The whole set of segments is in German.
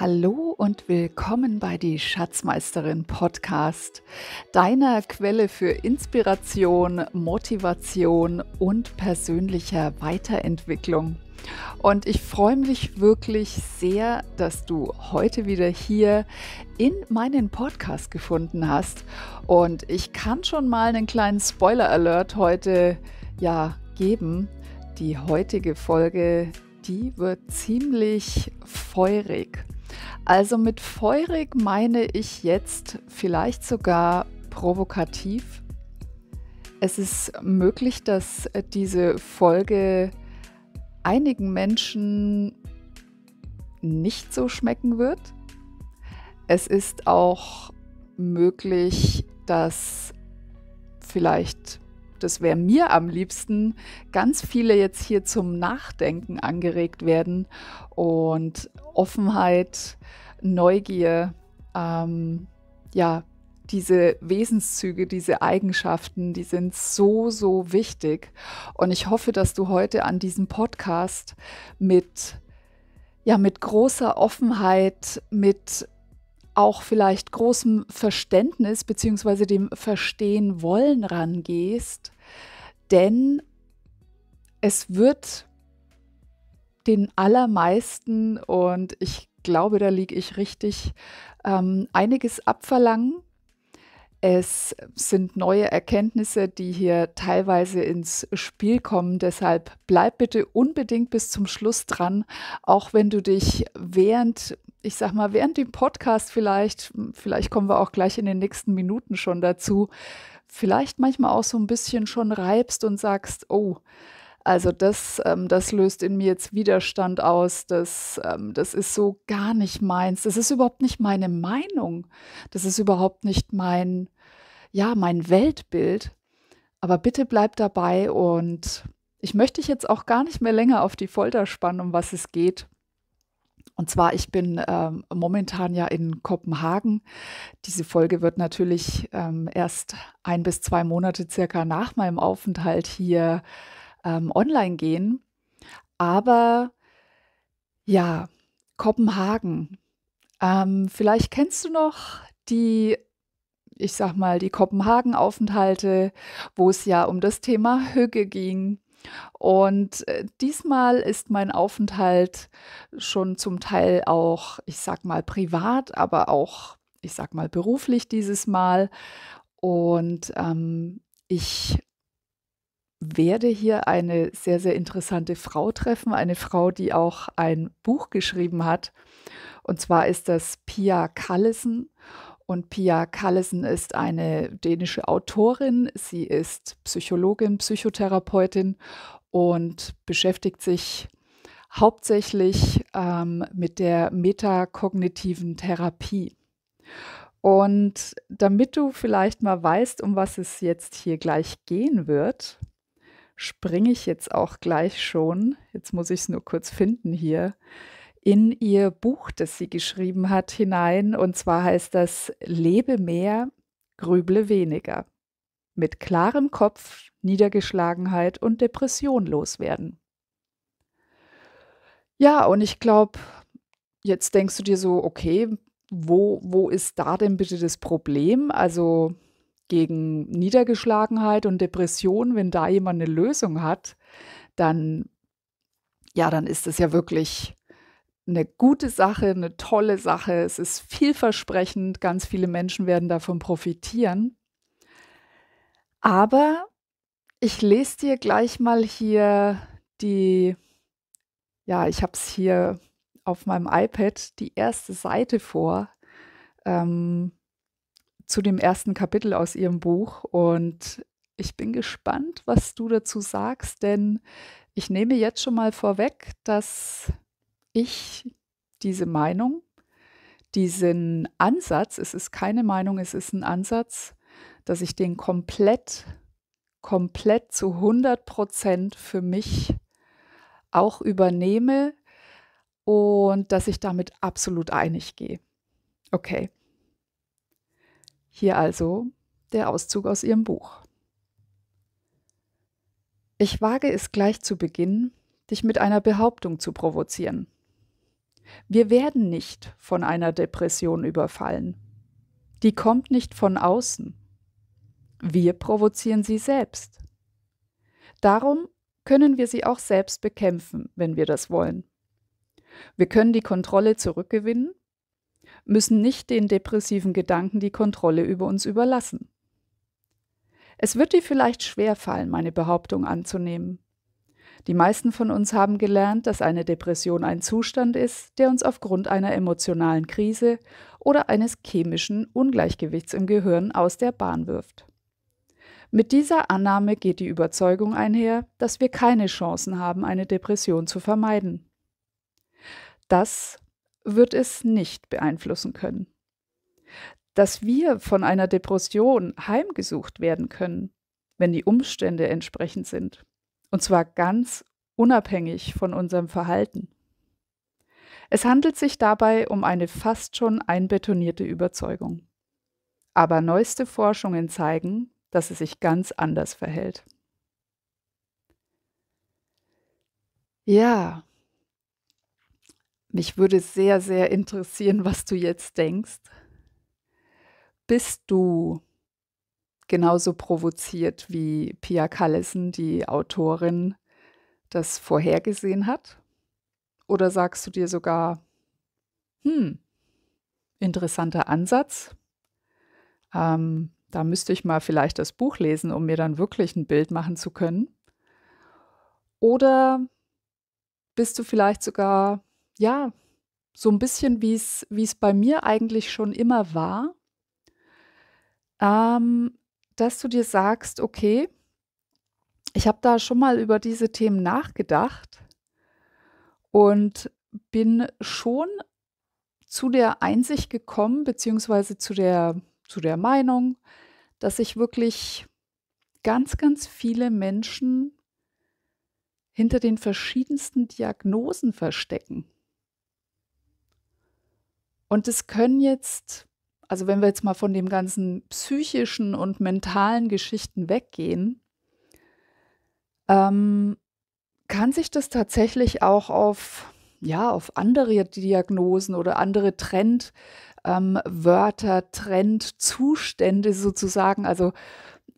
Hallo und willkommen bei die Schatzmeisterin Podcast, deiner Quelle für Inspiration, Motivation und persönlicher Weiterentwicklung. Und ich freue mich wirklich sehr, dass du heute wieder hier in meinen Podcast gefunden hast. Und ich kann schon mal einen kleinen Spoiler-Alert heute ja geben. Die heutige Folge, die wird ziemlich feurig. Also mit feurig meine ich jetzt vielleicht sogar provokativ. Es ist möglich, dass diese Folge einigen Menschen nicht so schmecken wird. Es ist auch möglich, dass vielleicht, das wäre mir am liebsten, ganz viele jetzt hier zum Nachdenken angeregt werden und Offenheit, Neugier, ähm, ja, diese Wesenszüge, diese Eigenschaften, die sind so, so wichtig. Und ich hoffe, dass du heute an diesem Podcast mit, ja, mit großer Offenheit, mit auch vielleicht großem Verständnis bzw. dem Verstehen wollen rangehst, denn es wird den allermeisten und ich glaube, da liege ich richtig, ähm, einiges abverlangen. Es sind neue Erkenntnisse, die hier teilweise ins Spiel kommen. Deshalb bleib bitte unbedingt bis zum Schluss dran, auch wenn du dich während, ich sag mal, während dem Podcast vielleicht, vielleicht kommen wir auch gleich in den nächsten Minuten schon dazu, vielleicht manchmal auch so ein bisschen schon reibst und sagst, oh, also das, ähm, das löst in mir jetzt Widerstand aus, das, ähm, das ist so gar nicht meins, das ist überhaupt nicht meine Meinung, das ist überhaupt nicht mein, ja, mein Weltbild. Aber bitte bleib dabei und ich möchte dich jetzt auch gar nicht mehr länger auf die Folter spannen, um was es geht. Und zwar, ich bin ähm, momentan ja in Kopenhagen. Diese Folge wird natürlich ähm, erst ein bis zwei Monate circa nach meinem Aufenthalt hier ähm, online gehen. Aber ja, Kopenhagen. Ähm, vielleicht kennst du noch die, ich sag mal, die Kopenhagen-Aufenthalte, wo es ja um das Thema Hüge ging. Und äh, diesmal ist mein Aufenthalt schon zum Teil auch, ich sag mal, privat, aber auch, ich sag mal, beruflich dieses Mal. Und ähm, ich werde hier eine sehr, sehr interessante Frau treffen, eine Frau, die auch ein Buch geschrieben hat. Und zwar ist das Pia Kallesen. Und Pia Kallesen ist eine dänische Autorin. Sie ist Psychologin, Psychotherapeutin und beschäftigt sich hauptsächlich ähm, mit der metakognitiven Therapie. Und damit du vielleicht mal weißt, um was es jetzt hier gleich gehen wird, springe ich jetzt auch gleich schon, jetzt muss ich es nur kurz finden hier, in ihr Buch, das sie geschrieben hat, hinein. Und zwar heißt das Lebe mehr, grüble weniger. Mit klarem Kopf, Niedergeschlagenheit und Depression loswerden. Ja, und ich glaube, jetzt denkst du dir so, okay, wo, wo ist da denn bitte das Problem? Also gegen Niedergeschlagenheit und Depression, wenn da jemand eine Lösung hat, dann, ja, dann ist es ja wirklich eine gute Sache, eine tolle Sache. Es ist vielversprechend, ganz viele Menschen werden davon profitieren. Aber ich lese dir gleich mal hier die, ja, ich habe es hier auf meinem iPad, die erste Seite vor. Ähm, zu dem ersten Kapitel aus ihrem Buch und ich bin gespannt, was du dazu sagst, denn ich nehme jetzt schon mal vorweg, dass ich diese Meinung, diesen Ansatz, es ist keine Meinung, es ist ein Ansatz, dass ich den komplett, komplett zu 100 Prozent für mich auch übernehme und dass ich damit absolut einig gehe. Okay, hier also der Auszug aus ihrem Buch. Ich wage es gleich zu Beginn, dich mit einer Behauptung zu provozieren. Wir werden nicht von einer Depression überfallen. Die kommt nicht von außen. Wir provozieren sie selbst. Darum können wir sie auch selbst bekämpfen, wenn wir das wollen. Wir können die Kontrolle zurückgewinnen, müssen nicht den depressiven Gedanken die Kontrolle über uns überlassen. Es wird dir vielleicht schwer fallen, meine Behauptung anzunehmen. Die meisten von uns haben gelernt, dass eine Depression ein Zustand ist, der uns aufgrund einer emotionalen Krise oder eines chemischen Ungleichgewichts im Gehirn aus der Bahn wirft. Mit dieser Annahme geht die Überzeugung einher, dass wir keine Chancen haben, eine Depression zu vermeiden. Das wird es nicht beeinflussen können. Dass wir von einer Depression heimgesucht werden können, wenn die Umstände entsprechend sind, und zwar ganz unabhängig von unserem Verhalten. Es handelt sich dabei um eine fast schon einbetonierte Überzeugung. Aber neueste Forschungen zeigen, dass es sich ganz anders verhält. Ja, mich würde sehr, sehr interessieren, was du jetzt denkst. Bist du genauso provoziert wie Pia Callison, die Autorin, das vorhergesehen hat? Oder sagst du dir sogar, hm, interessanter Ansatz? Ähm, da müsste ich mal vielleicht das Buch lesen, um mir dann wirklich ein Bild machen zu können. Oder bist du vielleicht sogar ja, so ein bisschen, wie es bei mir eigentlich schon immer war, ähm, dass du dir sagst, okay, ich habe da schon mal über diese Themen nachgedacht und bin schon zu der Einsicht gekommen, beziehungsweise zu der, zu der Meinung, dass ich wirklich ganz, ganz viele Menschen hinter den verschiedensten Diagnosen verstecken. Und es können jetzt, also wenn wir jetzt mal von dem ganzen psychischen und mentalen Geschichten weggehen, ähm, kann sich das tatsächlich auch auf, ja, auf andere Diagnosen oder andere Trendwörter, ähm, Trendzustände sozusagen, also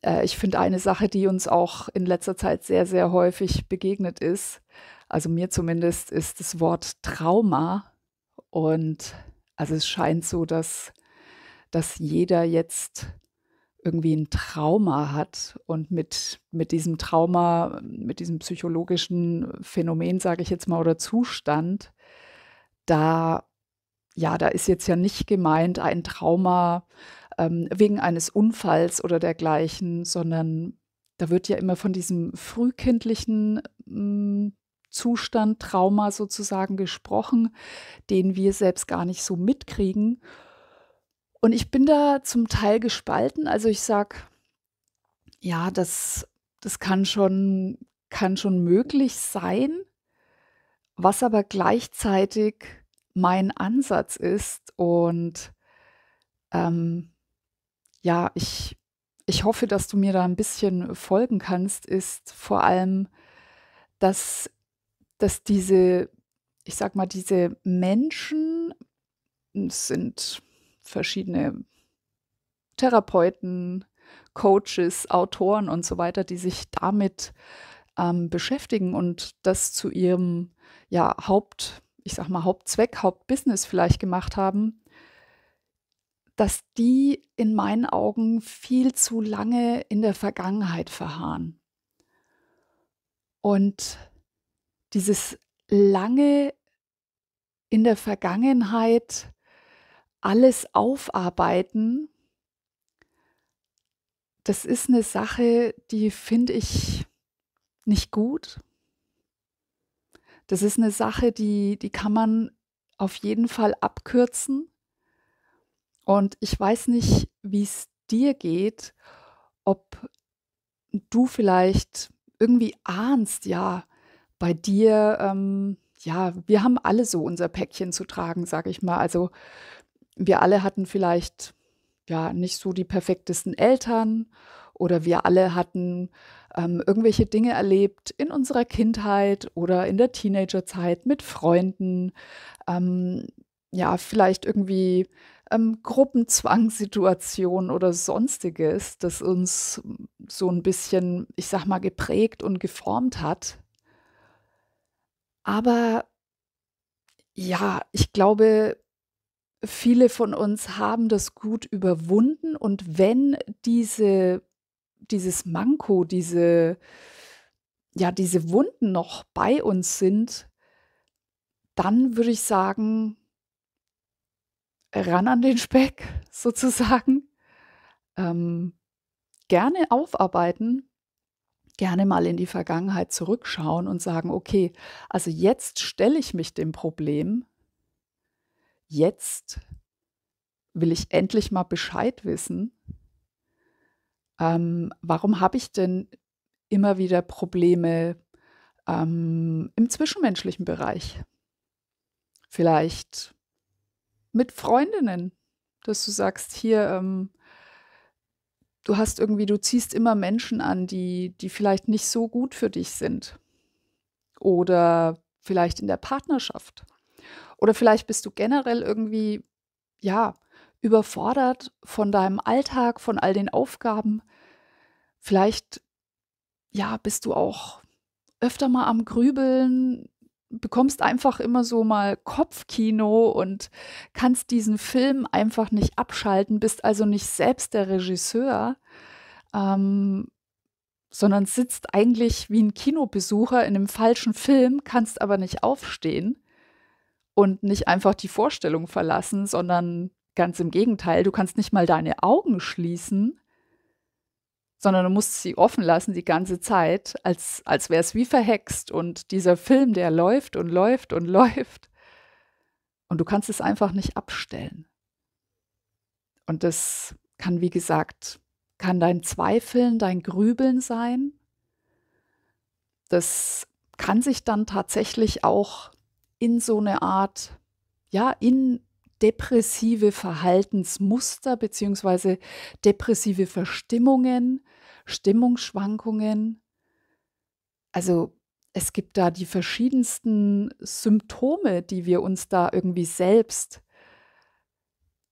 äh, ich finde eine Sache, die uns auch in letzter Zeit sehr, sehr häufig begegnet ist, also mir zumindest, ist das Wort Trauma. Und also es scheint so, dass, dass jeder jetzt irgendwie ein Trauma hat und mit, mit diesem Trauma, mit diesem psychologischen Phänomen, sage ich jetzt mal, oder Zustand, da, ja, da ist jetzt ja nicht gemeint ein Trauma ähm, wegen eines Unfalls oder dergleichen, sondern da wird ja immer von diesem frühkindlichen mh, mm, Zustand, Trauma sozusagen gesprochen, den wir selbst gar nicht so mitkriegen. Und ich bin da zum Teil gespalten. Also ich sage, ja, das, das kann, schon, kann schon möglich sein, was aber gleichzeitig mein Ansatz ist. Und ähm, ja, ich, ich hoffe, dass du mir da ein bisschen folgen kannst, ist vor allem, dass dass diese, ich sag mal, diese Menschen sind verschiedene Therapeuten, Coaches, Autoren und so weiter, die sich damit ähm, beschäftigen und das zu ihrem ja, Haupt, ich sag mal, Hauptzweck, Hauptbusiness vielleicht gemacht haben, dass die in meinen Augen viel zu lange in der Vergangenheit verharren. Und dieses lange in der Vergangenheit alles aufarbeiten, das ist eine Sache, die finde ich nicht gut. Das ist eine Sache, die, die kann man auf jeden Fall abkürzen. Und ich weiß nicht, wie es dir geht, ob du vielleicht irgendwie ahnst, ja, bei dir, ähm, ja, wir haben alle so unser Päckchen zu tragen, sage ich mal. Also wir alle hatten vielleicht ja nicht so die perfektesten Eltern oder wir alle hatten ähm, irgendwelche Dinge erlebt in unserer Kindheit oder in der Teenagerzeit mit Freunden, ähm, ja, vielleicht irgendwie ähm, Gruppenzwangssituationen oder sonstiges, das uns so ein bisschen, ich sag mal, geprägt und geformt hat. Aber ja, ich glaube, viele von uns haben das gut überwunden und wenn diese, dieses Manko, diese, ja, diese Wunden noch bei uns sind, dann würde ich sagen, ran an den Speck sozusagen. Ähm, gerne aufarbeiten, gerne mal in die Vergangenheit zurückschauen und sagen, okay, also jetzt stelle ich mich dem Problem, jetzt will ich endlich mal Bescheid wissen, ähm, warum habe ich denn immer wieder Probleme ähm, im zwischenmenschlichen Bereich? Vielleicht mit Freundinnen, dass du sagst, hier, ähm, du hast irgendwie, du ziehst immer Menschen an, die, die vielleicht nicht so gut für dich sind. Oder vielleicht in der Partnerschaft. Oder vielleicht bist du generell irgendwie, ja, überfordert von deinem Alltag, von all den Aufgaben. Vielleicht, ja, bist du auch öfter mal am Grübeln, bekommst einfach immer so mal Kopfkino und kannst diesen Film einfach nicht abschalten, bist also nicht selbst der Regisseur, ähm, sondern sitzt eigentlich wie ein Kinobesucher in einem falschen Film, kannst aber nicht aufstehen und nicht einfach die Vorstellung verlassen, sondern ganz im Gegenteil, du kannst nicht mal deine Augen schließen, sondern du musst sie offen lassen die ganze Zeit, als, als wäre es wie verhext und dieser Film, der läuft und läuft und läuft und du kannst es einfach nicht abstellen. Und das kann, wie gesagt, kann dein Zweifeln, dein Grübeln sein. Das kann sich dann tatsächlich auch in so eine Art, ja, in, depressive Verhaltensmuster bzw. depressive Verstimmungen, Stimmungsschwankungen. Also es gibt da die verschiedensten Symptome, die wir uns da irgendwie selbst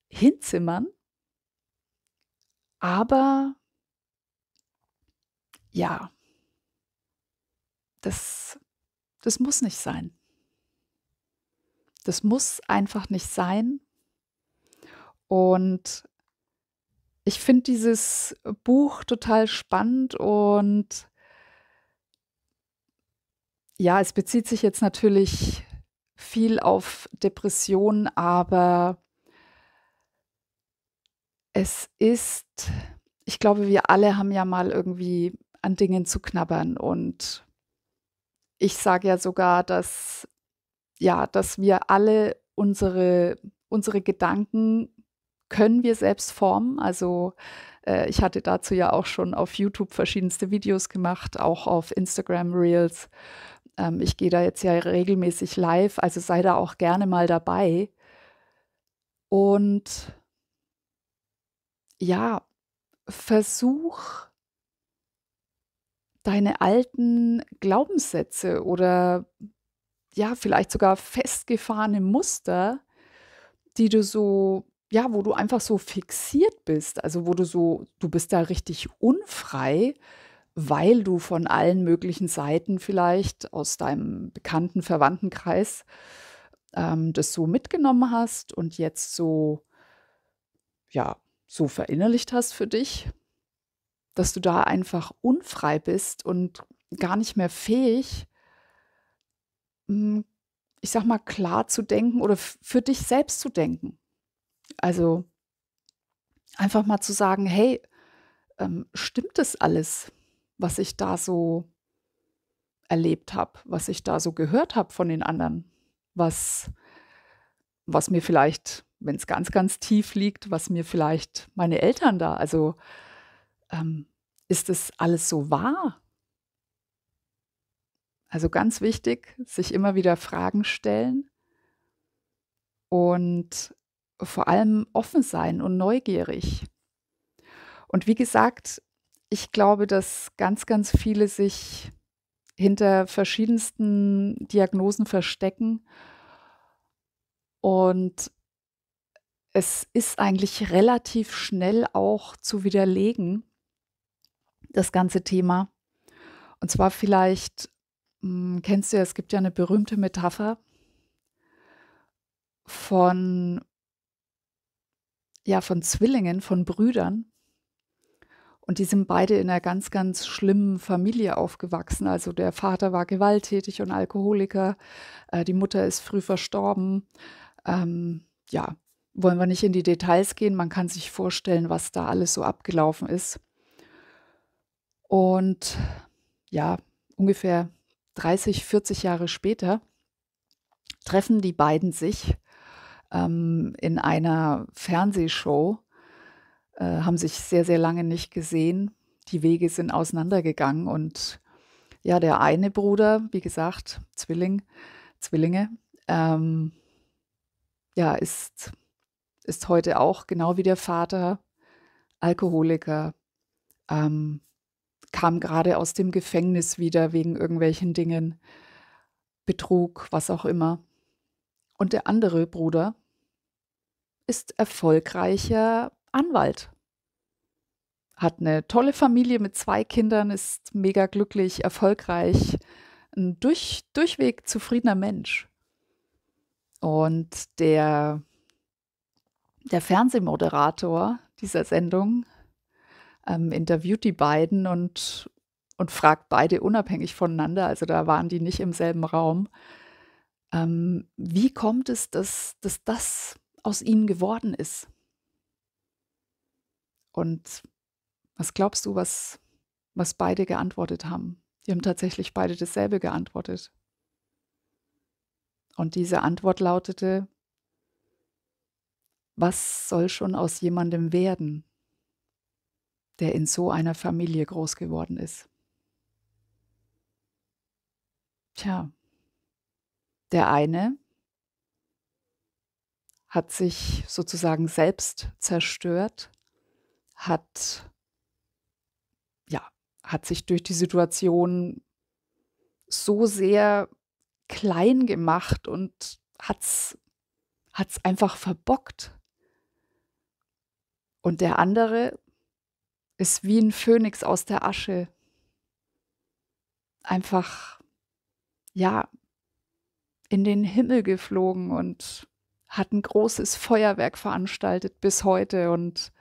hinzimmern. Aber ja, das, das muss nicht sein. Das muss einfach nicht sein. Und ich finde dieses Buch total spannend und ja, es bezieht sich jetzt natürlich viel auf Depressionen, aber es ist, ich glaube, wir alle haben ja mal irgendwie an Dingen zu knabbern und ich sage ja sogar, dass ja, dass wir alle unsere, unsere Gedanken können wir selbst formen. Also äh, ich hatte dazu ja auch schon auf YouTube verschiedenste Videos gemacht, auch auf Instagram Reels. Ähm, ich gehe da jetzt ja regelmäßig live, also sei da auch gerne mal dabei. Und ja, versuch deine alten Glaubenssätze oder ja, vielleicht sogar festgefahrene Muster, die du so, ja, wo du einfach so fixiert bist, also wo du so, du bist da richtig unfrei, weil du von allen möglichen Seiten vielleicht aus deinem bekannten Verwandtenkreis ähm, das so mitgenommen hast und jetzt so, ja, so verinnerlicht hast für dich, dass du da einfach unfrei bist und gar nicht mehr fähig, Mm, ich sag mal, klar zu denken oder für dich selbst zu denken. Also einfach mal zu sagen, hey, ähm, stimmt das alles, was ich da so erlebt habe, was ich da so gehört habe von den anderen, was, was mir vielleicht, wenn es ganz, ganz tief liegt, was mir vielleicht meine Eltern da, also ähm, ist das alles so wahr? Also ganz wichtig, sich immer wieder Fragen stellen und vor allem offen sein und neugierig. Und wie gesagt, ich glaube, dass ganz, ganz viele sich hinter verschiedensten Diagnosen verstecken. Und es ist eigentlich relativ schnell auch zu widerlegen, das ganze Thema. Und zwar vielleicht hm, kennst du ja, es gibt ja eine berühmte Metapher von, ja, von Zwillingen, von Brüdern. Und die sind beide in einer ganz, ganz schlimmen Familie aufgewachsen. Also der Vater war gewalttätig und Alkoholiker, äh, die Mutter ist früh verstorben. Ähm, ja, wollen wir nicht in die Details gehen. Man kann sich vorstellen, was da alles so abgelaufen ist. Und ja, ungefähr 30, 40 Jahre später treffen die beiden sich ähm, in einer Fernsehshow, äh, haben sich sehr, sehr lange nicht gesehen. Die Wege sind auseinandergegangen und ja, der eine Bruder, wie gesagt, Zwilling, Zwillinge, ähm, ja, ist, ist heute auch genau wie der Vater Alkoholiker, ähm, kam gerade aus dem Gefängnis wieder wegen irgendwelchen Dingen, Betrug, was auch immer. Und der andere Bruder ist erfolgreicher Anwalt, hat eine tolle Familie mit zwei Kindern, ist mega glücklich, erfolgreich, ein durch, durchweg zufriedener Mensch. Und der, der Fernsehmoderator dieser Sendung ähm, interviewt die beiden und, und fragt beide unabhängig voneinander, also da waren die nicht im selben Raum, ähm, wie kommt es, dass, dass das aus ihnen geworden ist? Und was glaubst du, was, was beide geantwortet haben? Die haben tatsächlich beide dasselbe geantwortet. Und diese Antwort lautete, was soll schon aus jemandem werden, der in so einer Familie groß geworden ist. Tja, der eine hat sich sozusagen selbst zerstört, hat, ja, hat sich durch die Situation so sehr klein gemacht und hat's, hat's einfach verbockt. Und der andere ist wie ein Phönix aus der Asche. Einfach, ja, in den Himmel geflogen und hat ein großes Feuerwerk veranstaltet bis heute und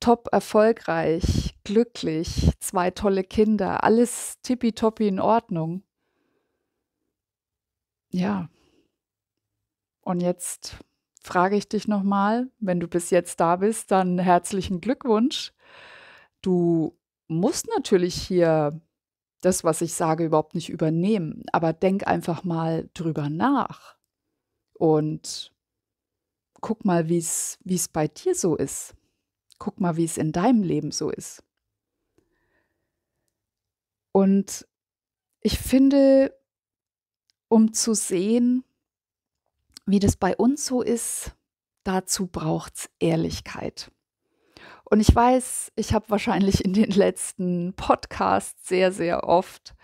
top erfolgreich, glücklich, zwei tolle Kinder, alles tippitoppi in Ordnung. Ja. Und jetzt frage ich dich nochmal, wenn du bis jetzt da bist, dann herzlichen Glückwunsch du musst natürlich hier das, was ich sage, überhaupt nicht übernehmen, aber denk einfach mal drüber nach und guck mal, wie es bei dir so ist. Guck mal, wie es in deinem Leben so ist. Und ich finde, um zu sehen, wie das bei uns so ist, dazu braucht es Ehrlichkeit. Und ich weiß, ich habe wahrscheinlich in den letzten Podcasts sehr, sehr oft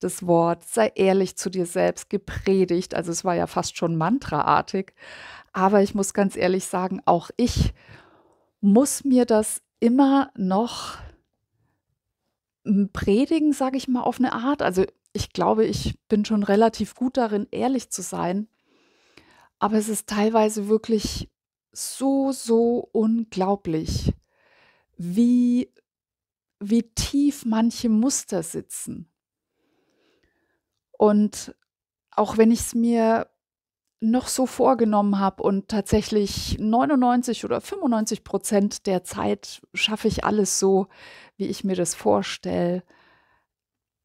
das Wort, sei ehrlich zu dir selbst gepredigt. Also es war ja fast schon mantraartig. Aber ich muss ganz ehrlich sagen, auch ich muss mir das immer noch hm, predigen, sage ich mal, auf eine Art. Also ich glaube, ich bin schon relativ gut darin, ehrlich zu sein. Aber es ist teilweise wirklich so, so unglaublich, wie, wie tief manche Muster sitzen. Und auch wenn ich es mir noch so vorgenommen habe und tatsächlich 99 oder 95 Prozent der Zeit schaffe ich alles so, wie ich mir das vorstelle,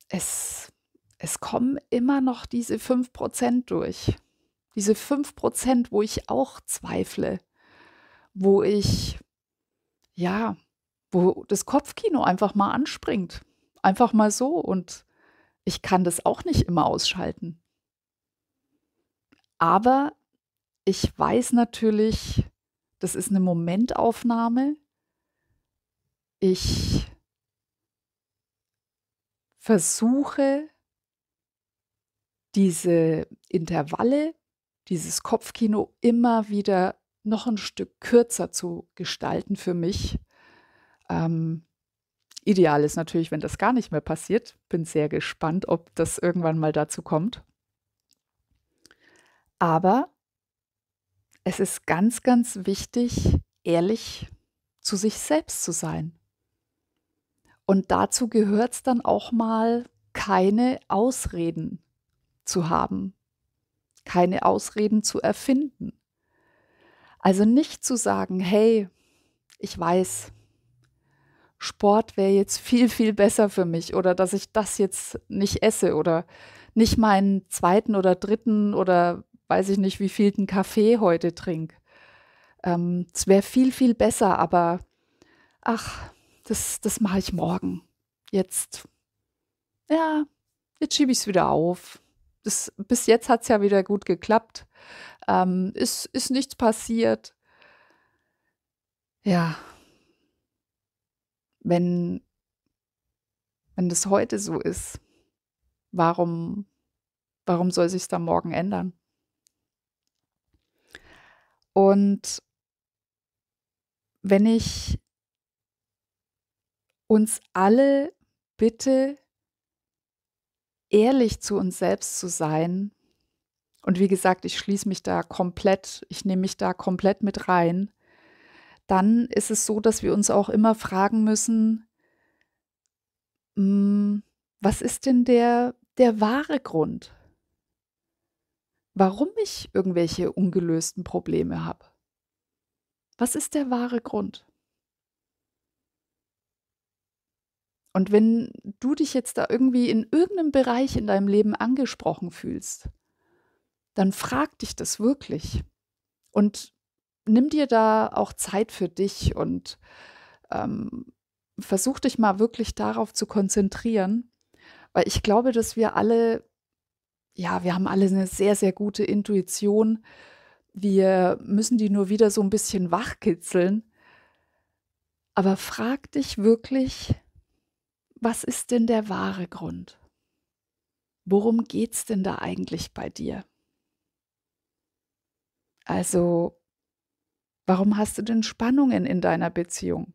es, es kommen immer noch diese 5 Prozent durch. Diese 5 Prozent, wo ich auch zweifle, wo ich, ja, wo das Kopfkino einfach mal anspringt. Einfach mal so. Und ich kann das auch nicht immer ausschalten. Aber ich weiß natürlich, das ist eine Momentaufnahme. Ich versuche diese Intervalle, dieses Kopfkino immer wieder noch ein Stück kürzer zu gestalten für mich, ähm, ideal ist natürlich, wenn das gar nicht mehr passiert. Bin sehr gespannt, ob das irgendwann mal dazu kommt. Aber es ist ganz, ganz wichtig, ehrlich zu sich selbst zu sein. Und dazu gehört es dann auch mal, keine Ausreden zu haben, keine Ausreden zu erfinden. Also nicht zu sagen, hey, ich weiß, Sport wäre jetzt viel, viel besser für mich oder dass ich das jetzt nicht esse oder nicht meinen zweiten oder dritten oder weiß ich nicht, wie vielten Kaffee heute trinke. Ähm, es ähm, wäre viel, viel besser, aber ach, das, das mache ich morgen. Jetzt, ja, jetzt schiebe ich es wieder auf. Das, bis jetzt hat es ja wieder gut geklappt. Ähm, ist, ist nichts passiert. Ja, wenn, wenn das heute so ist, warum, warum soll sich dann morgen ändern? Und wenn ich uns alle bitte, ehrlich zu uns selbst zu sein, und wie gesagt, ich schließe mich da komplett, ich nehme mich da komplett mit rein, dann ist es so, dass wir uns auch immer fragen müssen, mh, hm, was ist denn der, der wahre Grund, warum ich irgendwelche ungelösten Probleme habe? Was ist der wahre Grund? Und wenn du dich jetzt da irgendwie in irgendeinem Bereich in deinem Leben angesprochen fühlst, dann frag dich das wirklich. Und nimm dir da auch Zeit für dich und ähm, versuch dich mal wirklich darauf zu konzentrieren, weil ich glaube, dass wir alle, ja, wir haben alle eine sehr, sehr gute Intuition. Wir müssen die nur wieder so ein bisschen wachkitzeln. Aber frag dich wirklich, was ist denn der wahre Grund? Worum geht es denn da eigentlich bei dir? Also Warum hast du denn Spannungen in deiner Beziehung?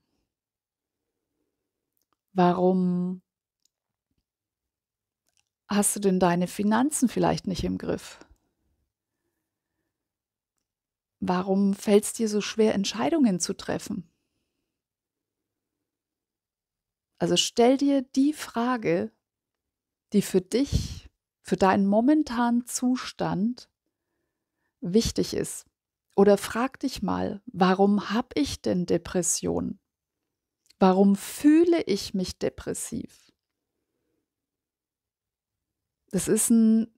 Warum hast du denn deine Finanzen vielleicht nicht im Griff? Warum fällt es dir so schwer, Entscheidungen zu treffen? Also stell dir die Frage, die für dich, für deinen momentanen Zustand wichtig ist. Oder frag dich mal, warum habe ich denn Depression? Warum fühle ich mich depressiv? Das ist, ein,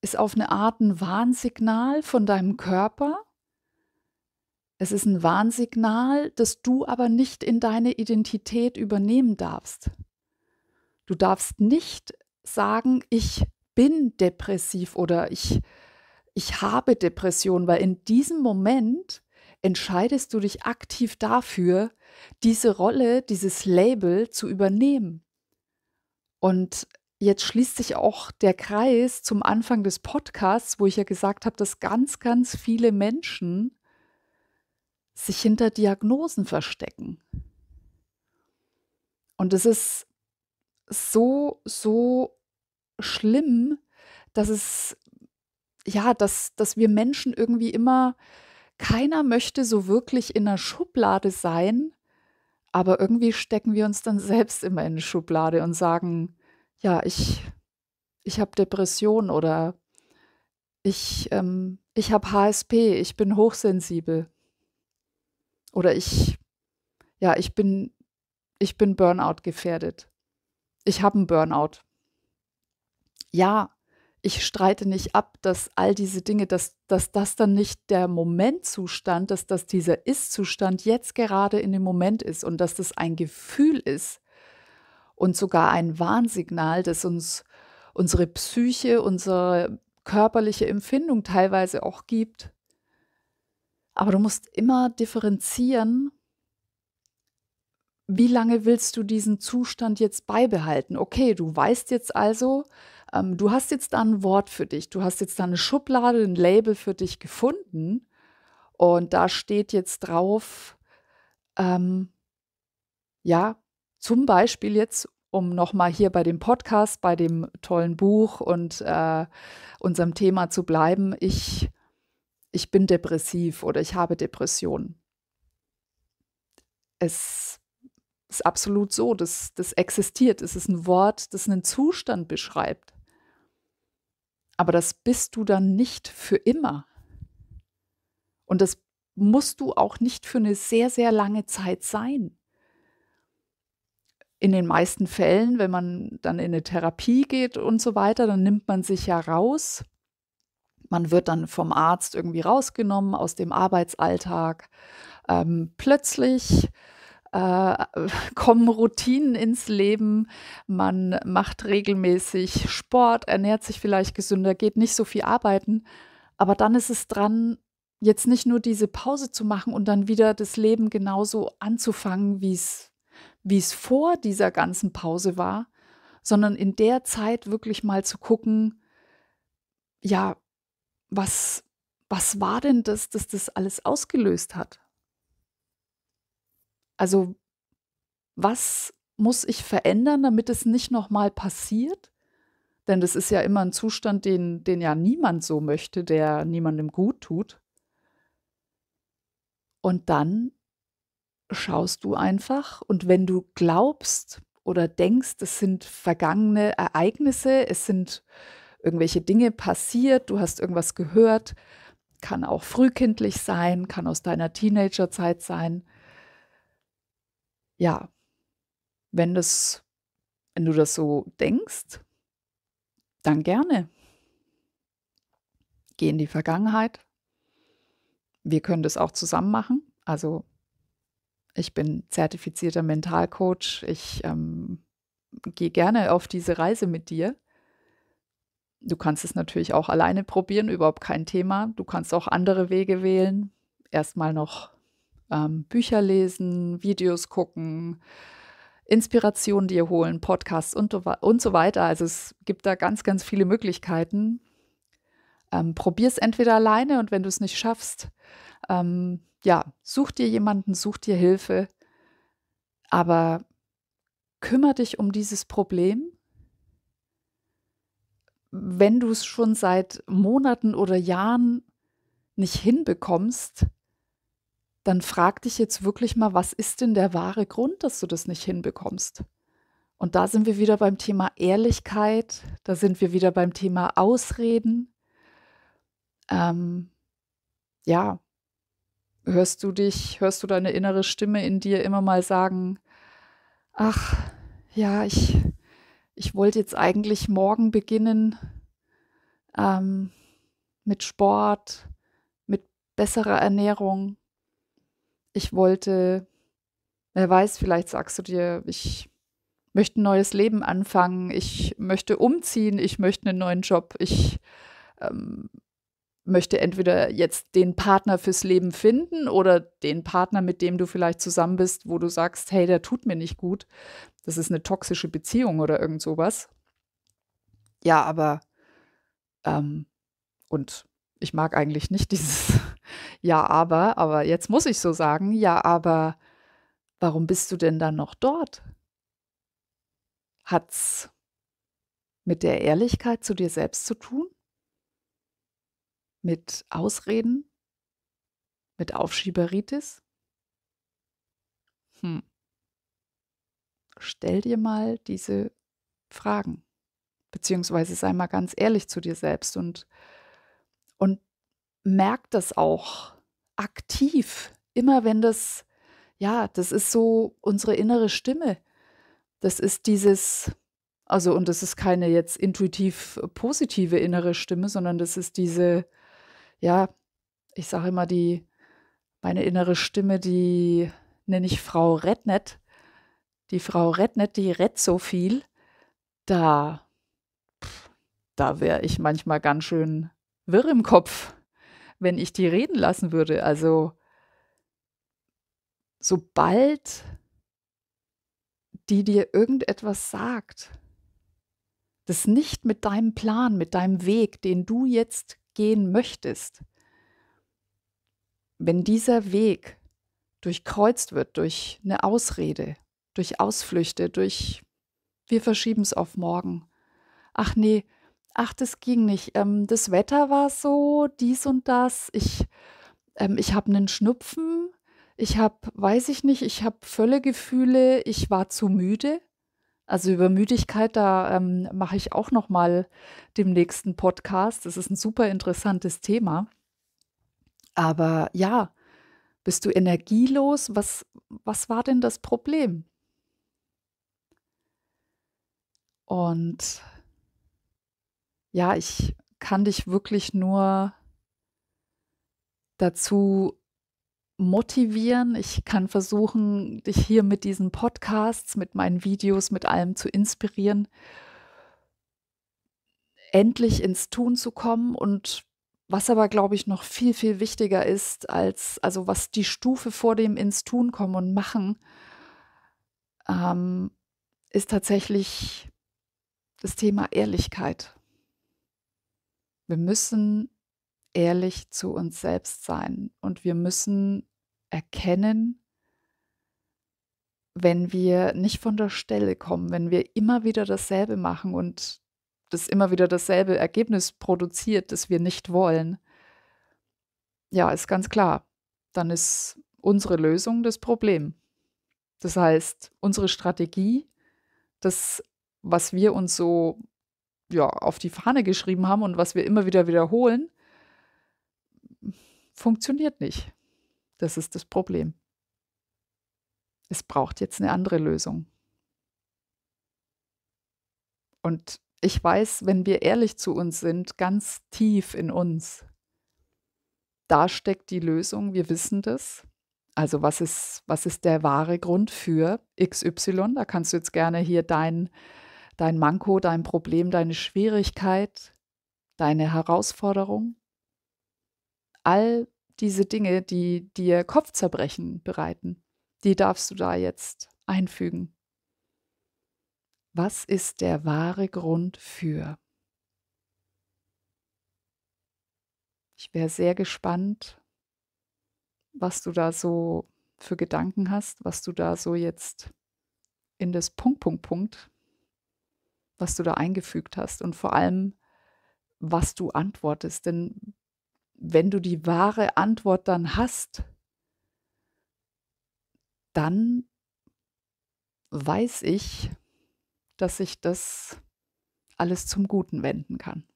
ist auf eine Art ein Warnsignal von deinem Körper. Es ist ein Warnsignal, das du aber nicht in deine Identität übernehmen darfst. Du darfst nicht sagen, ich bin depressiv oder ich ich habe Depression, weil in diesem Moment entscheidest du dich aktiv dafür, diese Rolle, dieses Label zu übernehmen. Und jetzt schließt sich auch der Kreis zum Anfang des Podcasts, wo ich ja gesagt habe, dass ganz, ganz viele Menschen sich hinter Diagnosen verstecken. Und es ist so, so schlimm, dass es ja, dass, dass wir Menschen irgendwie immer, keiner möchte so wirklich in einer Schublade sein, aber irgendwie stecken wir uns dann selbst immer in eine Schublade und sagen, ja, ich, ich habe Depression oder ich, ähm, ich habe HSP, ich bin hochsensibel. Oder ich, ja, ich bin, ich bin Burnout gefährdet. Ich habe einen Burnout. Ja, ich streite nicht ab, dass all diese Dinge, dass, dass das dann nicht der Momentzustand, dass das dieser Ist-Zustand jetzt gerade in dem Moment ist und dass das ein Gefühl ist und sogar ein Warnsignal, das uns unsere Psyche, unsere körperliche Empfindung teilweise auch gibt. Aber du musst immer differenzieren, wie lange willst du diesen Zustand jetzt beibehalten? Okay, du weißt jetzt also, ähm, du hast jetzt da ein Wort für dich, du hast jetzt da eine Schublade, ein Label für dich gefunden und da steht jetzt drauf, ähm, ja, zum Beispiel jetzt, um nochmal hier bei dem Podcast, bei dem tollen Buch und äh, unserem Thema zu bleiben, ich, ich bin depressiv oder ich habe Depressionen. Es ist absolut so, das, das existiert. Es ist ein Wort, das einen Zustand beschreibt. Aber das bist du dann nicht für immer. Und das musst du auch nicht für eine sehr, sehr lange Zeit sein. In den meisten Fällen, wenn man dann in eine Therapie geht und so weiter, dann nimmt man sich ja raus. Man wird dann vom Arzt irgendwie rausgenommen aus dem Arbeitsalltag. Ähm, plötzlich äh, kommen Routinen ins Leben, man macht regelmäßig Sport, ernährt sich vielleicht gesünder, geht nicht so viel arbeiten. Aber dann ist es dran, jetzt nicht nur diese Pause zu machen und dann wieder das Leben genauso anzufangen, wie es vor dieser ganzen Pause war, sondern in der Zeit wirklich mal zu gucken, ja, was was war denn das, dass das alles ausgelöst hat? also was muss ich verändern, damit es nicht nochmal passiert? Denn das ist ja immer ein Zustand, den, den ja niemand so möchte, der niemandem gut tut. Und dann schaust du einfach und wenn du glaubst oder denkst, es sind vergangene Ereignisse, es sind irgendwelche Dinge passiert, du hast irgendwas gehört, kann auch frühkindlich sein, kann aus deiner Teenagerzeit sein, ja, wenn das, wenn du das so denkst, dann gerne. Geh in die Vergangenheit. Wir können das auch zusammen machen. Also ich bin zertifizierter Mentalcoach. Ich ähm, gehe gerne auf diese Reise mit dir. Du kannst es natürlich auch alleine probieren, überhaupt kein Thema. Du kannst auch andere Wege wählen. Erstmal noch ähm, Bücher lesen, Videos gucken, Inspirationen dir holen, Podcasts und, und so weiter. Also es gibt da ganz, ganz viele Möglichkeiten. Ähm, Probier es entweder alleine und wenn du es nicht schaffst, ähm, ja, such dir jemanden, such dir Hilfe, aber kümmere dich um dieses Problem. Wenn du es schon seit Monaten oder Jahren nicht hinbekommst, dann frag dich jetzt wirklich mal, was ist denn der wahre Grund, dass du das nicht hinbekommst? Und da sind wir wieder beim Thema Ehrlichkeit, da sind wir wieder beim Thema Ausreden. Ähm, ja, hörst du dich, hörst du deine innere Stimme in dir immer mal sagen, ach, ja, ich, ich wollte jetzt eigentlich morgen beginnen ähm, mit Sport, mit besserer Ernährung, ich wollte, wer weiß, vielleicht sagst du dir, ich möchte ein neues Leben anfangen, ich möchte umziehen, ich möchte einen neuen Job, ich ähm, möchte entweder jetzt den Partner fürs Leben finden oder den Partner, mit dem du vielleicht zusammen bist, wo du sagst, hey, der tut mir nicht gut, das ist eine toxische Beziehung oder irgend sowas. Ja, aber ähm, und ich mag eigentlich nicht dieses ja, aber, aber jetzt muss ich so sagen, ja, aber warum bist du denn dann noch dort? Hat's mit der Ehrlichkeit zu dir selbst zu tun? Mit Ausreden? Mit Aufschieberitis? Hm. Stell dir mal diese Fragen, beziehungsweise sei mal ganz ehrlich zu dir selbst und, und merkt das auch aktiv, immer wenn das, ja, das ist so unsere innere Stimme. Das ist dieses, also und das ist keine jetzt intuitiv positive innere Stimme, sondern das ist diese, ja, ich sage immer die, meine innere Stimme, die nenne ich Frau Rednet. Die Frau Rednet, die rett so viel, da, da wäre ich manchmal ganz schön wirr im Kopf wenn ich die reden lassen würde. Also sobald die dir irgendetwas sagt, das nicht mit deinem Plan, mit deinem Weg, den du jetzt gehen möchtest, wenn dieser Weg durchkreuzt wird durch eine Ausrede, durch Ausflüchte, durch wir verschieben es auf morgen. Ach nee, Ach, das ging nicht. Ähm, das Wetter war so, dies und das. Ich, ähm, ich habe einen Schnupfen. Ich habe, weiß ich nicht, ich habe Gefühle, Ich war zu müde. Also über Müdigkeit, da ähm, mache ich auch noch mal dem nächsten Podcast. Das ist ein super interessantes Thema. Aber ja, bist du energielos? Was, was war denn das Problem? Und ja, ich kann dich wirklich nur dazu motivieren. Ich kann versuchen, dich hier mit diesen Podcasts, mit meinen Videos, mit allem zu inspirieren, endlich ins Tun zu kommen. Und was aber, glaube ich, noch viel, viel wichtiger ist, als, also was die Stufe vor dem ins Tun kommen und machen, ähm, ist tatsächlich das Thema Ehrlichkeit wir müssen ehrlich zu uns selbst sein und wir müssen erkennen, wenn wir nicht von der Stelle kommen, wenn wir immer wieder dasselbe machen und das immer wieder dasselbe Ergebnis produziert, das wir nicht wollen, ja, ist ganz klar, dann ist unsere Lösung das Problem. Das heißt, unsere Strategie, das, was wir uns so ja, auf die Fahne geschrieben haben und was wir immer wieder wiederholen, funktioniert nicht. Das ist das Problem. Es braucht jetzt eine andere Lösung. Und ich weiß, wenn wir ehrlich zu uns sind, ganz tief in uns, da steckt die Lösung, wir wissen das. Also was ist, was ist der wahre Grund für XY? Da kannst du jetzt gerne hier dein, dein Manko, dein Problem, deine Schwierigkeit, deine Herausforderung. All diese Dinge, die dir Kopfzerbrechen bereiten, die darfst du da jetzt einfügen. Was ist der wahre Grund für? Ich wäre sehr gespannt, was du da so für Gedanken hast, was du da so jetzt in das Punkt, Punkt, Punkt was du da eingefügt hast und vor allem, was du antwortest. Denn wenn du die wahre Antwort dann hast, dann weiß ich, dass ich das alles zum Guten wenden kann.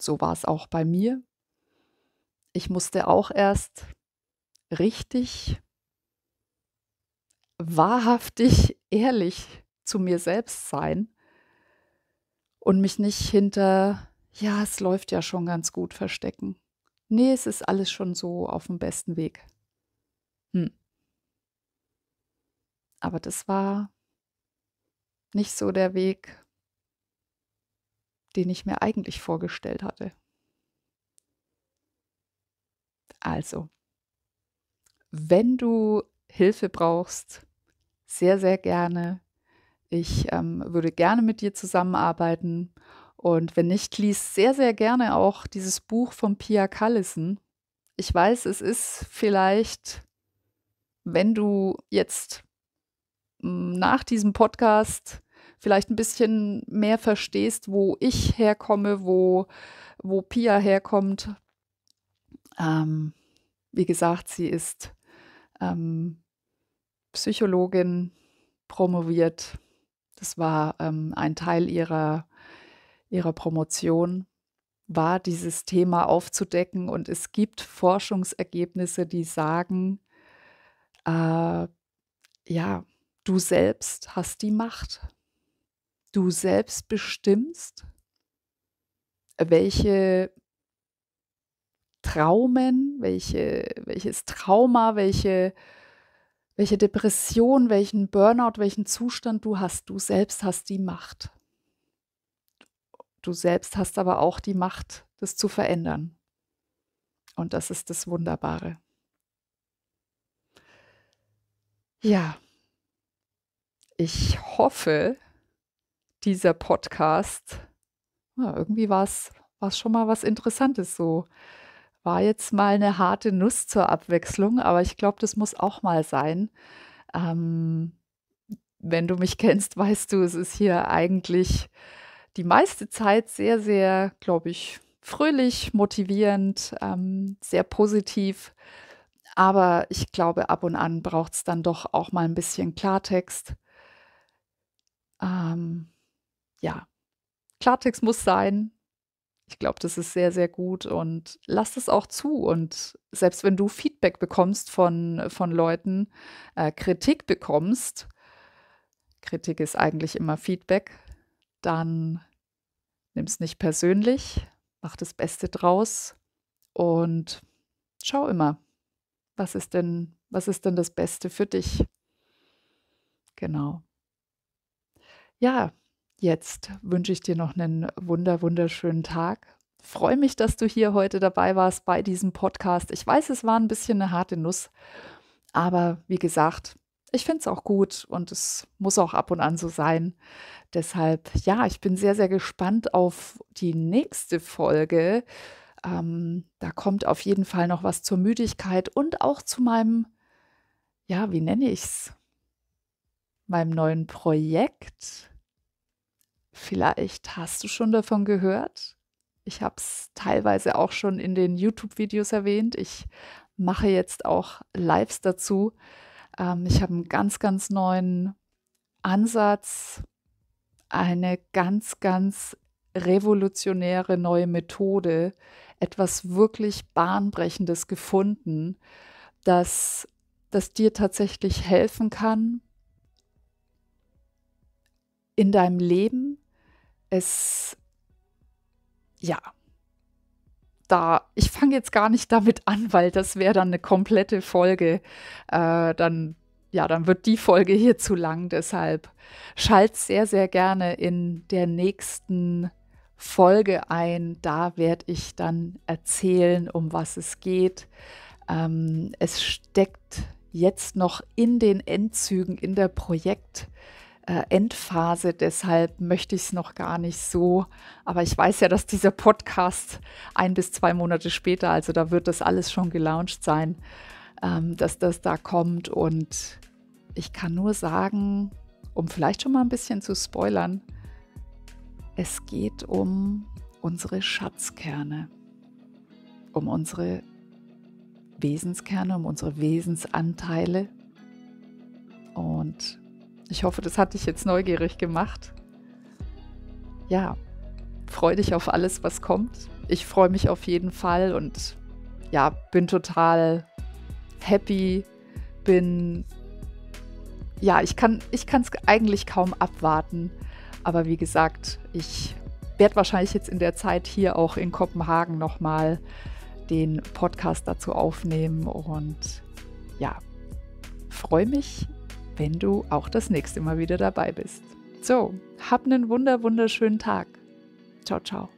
So war es auch bei mir. Ich musste auch erst richtig, wahrhaftig, ehrlich zu mir selbst sein und mich nicht hinter, ja, es läuft ja schon ganz gut verstecken. Nee, es ist alles schon so auf dem besten Weg. Hm. Aber das war nicht so der Weg, den ich mir eigentlich vorgestellt hatte. Also, wenn du Hilfe brauchst, sehr, sehr gerne ich ähm, würde gerne mit dir zusammenarbeiten. Und wenn nicht, lies sehr, sehr gerne auch dieses Buch von Pia Callison. Ich weiß, es ist vielleicht, wenn du jetzt hm, nach diesem Podcast vielleicht ein bisschen mehr verstehst, wo ich herkomme, wo, wo Pia herkommt. Ähm, wie gesagt, sie ist ähm, Psychologin, promoviert, das war ähm, ein Teil ihrer, ihrer Promotion, war dieses Thema aufzudecken. Und es gibt Forschungsergebnisse, die sagen, äh, ja, du selbst hast die Macht. Du selbst bestimmst, welche Traumen, welche, welches Trauma, welche welche Depression, welchen Burnout, welchen Zustand du hast. Du selbst hast die Macht. Du selbst hast aber auch die Macht, das zu verändern. Und das ist das Wunderbare. Ja, ich hoffe, dieser Podcast, ja, irgendwie war es schon mal was Interessantes so war jetzt mal eine harte Nuss zur Abwechslung, aber ich glaube, das muss auch mal sein. Ähm, wenn du mich kennst, weißt du, es ist hier eigentlich die meiste Zeit sehr, sehr, glaube ich, fröhlich, motivierend, ähm, sehr positiv. Aber ich glaube, ab und an braucht es dann doch auch mal ein bisschen Klartext. Ähm, ja, Klartext muss sein, ich glaube, das ist sehr, sehr gut und lass es auch zu. Und selbst wenn du Feedback bekommst von, von Leuten, äh, Kritik bekommst, Kritik ist eigentlich immer Feedback, dann nimm es nicht persönlich, mach das Beste draus und schau immer, was ist denn, was ist denn das Beste für dich? Genau. Ja, Jetzt wünsche ich dir noch einen wunder, wunderschönen Tag. Freue mich, dass du hier heute dabei warst bei diesem Podcast. Ich weiß, es war ein bisschen eine harte Nuss, aber wie gesagt, ich finde es auch gut und es muss auch ab und an so sein. Deshalb, ja, ich bin sehr, sehr gespannt auf die nächste Folge. Ähm, da kommt auf jeden Fall noch was zur Müdigkeit und auch zu meinem, ja, wie nenne ich es? Meinem neuen Projekt Vielleicht hast du schon davon gehört. Ich habe es teilweise auch schon in den YouTube-Videos erwähnt. Ich mache jetzt auch Lives dazu. Ähm, ich habe einen ganz, ganz neuen Ansatz, eine ganz, ganz revolutionäre neue Methode, etwas wirklich Bahnbrechendes gefunden, das, das dir tatsächlich helfen kann, in deinem Leben es, ja, da, ich fange jetzt gar nicht damit an, weil das wäre dann eine komplette Folge. Äh, dann, ja, dann wird die Folge hier zu lang. Deshalb schalt sehr, sehr gerne in der nächsten Folge ein. Da werde ich dann erzählen, um was es geht. Ähm, es steckt jetzt noch in den Endzügen in der Projekt- äh, Endphase, deshalb möchte ich es noch gar nicht so. Aber ich weiß ja, dass dieser Podcast ein bis zwei Monate später, also da wird das alles schon gelauncht sein, ähm, dass das da kommt. Und ich kann nur sagen, um vielleicht schon mal ein bisschen zu spoilern, es geht um unsere Schatzkerne, um unsere Wesenskerne, um unsere Wesensanteile. Und ich hoffe, das hat dich jetzt neugierig gemacht. Ja, freu dich auf alles, was kommt. Ich freue mich auf jeden Fall und ja, bin total happy, bin ja, ich kann ich es eigentlich kaum abwarten, aber wie gesagt, ich werde wahrscheinlich jetzt in der Zeit hier auch in Kopenhagen nochmal den Podcast dazu aufnehmen und ja, freue mich wenn du auch das nächste Mal wieder dabei bist. So, hab einen wunder wunderschönen Tag. Ciao, ciao.